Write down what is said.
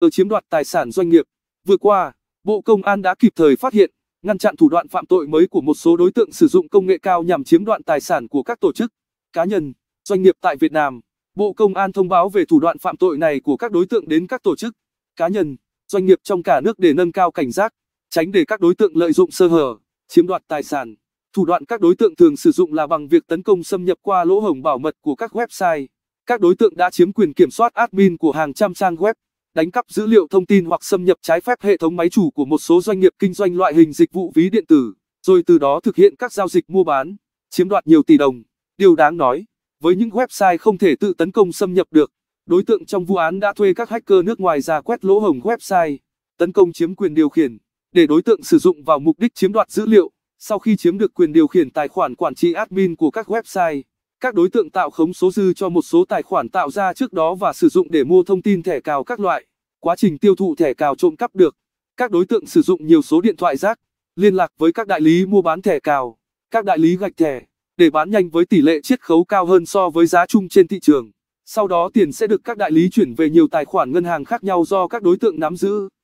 ở chiếm đoạt tài sản doanh nghiệp. Vừa qua, Bộ Công an đã kịp thời phát hiện, ngăn chặn thủ đoạn phạm tội mới của một số đối tượng sử dụng công nghệ cao nhằm chiếm đoạt tài sản của các tổ chức, cá nhân, doanh nghiệp tại Việt Nam. Bộ Công an thông báo về thủ đoạn phạm tội này của các đối tượng đến các tổ chức, cá nhân, doanh nghiệp trong cả nước để nâng cao cảnh giác, tránh để các đối tượng lợi dụng sơ hở, chiếm đoạt tài sản. Thủ đoạn các đối tượng thường sử dụng là bằng việc tấn công xâm nhập qua lỗ hổng bảo mật của các website. Các đối tượng đã chiếm quyền kiểm soát admin của hàng trăm trang web đánh cắp dữ liệu thông tin hoặc xâm nhập trái phép hệ thống máy chủ của một số doanh nghiệp kinh doanh loại hình dịch vụ ví điện tử, rồi từ đó thực hiện các giao dịch mua bán, chiếm đoạt nhiều tỷ đồng. Điều đáng nói, với những website không thể tự tấn công xâm nhập được, đối tượng trong vụ án đã thuê các hacker nước ngoài ra quét lỗ hổng website, tấn công chiếm quyền điều khiển, để đối tượng sử dụng vào mục đích chiếm đoạt dữ liệu, sau khi chiếm được quyền điều khiển tài khoản quản trị admin của các website các đối tượng tạo khống số dư cho một số tài khoản tạo ra trước đó và sử dụng để mua thông tin thẻ cào các loại. Quá trình tiêu thụ thẻ cào trộm cắp được, các đối tượng sử dụng nhiều số điện thoại rác, liên lạc với các đại lý mua bán thẻ cào, các đại lý gạch thẻ, để bán nhanh với tỷ lệ chiết khấu cao hơn so với giá chung trên thị trường. Sau đó tiền sẽ được các đại lý chuyển về nhiều tài khoản ngân hàng khác nhau do các đối tượng nắm giữ.